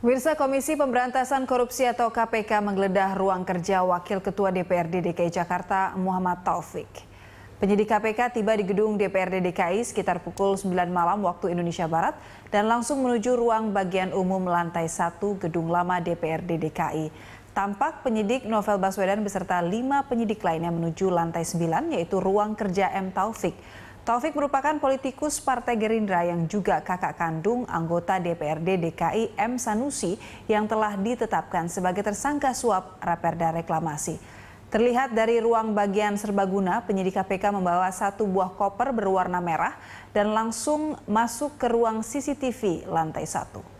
Wirsa Komisi Pemberantasan Korupsi atau KPK menggeledah ruang kerja Wakil Ketua DPRD DKI Jakarta Muhammad Taufik. Penyidik KPK tiba di gedung DPRD DKI sekitar pukul 9 malam waktu Indonesia Barat dan langsung menuju ruang bagian umum lantai 1 gedung lama DPRD DKI. Tampak penyidik Novel Baswedan beserta lima penyidik lainnya menuju lantai 9 yaitu ruang kerja M. Taufik. Taufik merupakan politikus Partai Gerindra yang juga kakak kandung anggota DPRD DKI M. Sanusi yang telah ditetapkan sebagai tersangka suap Raperda Reklamasi. Terlihat dari ruang bagian serbaguna, penyidik KPK membawa satu buah koper berwarna merah dan langsung masuk ke ruang CCTV lantai satu.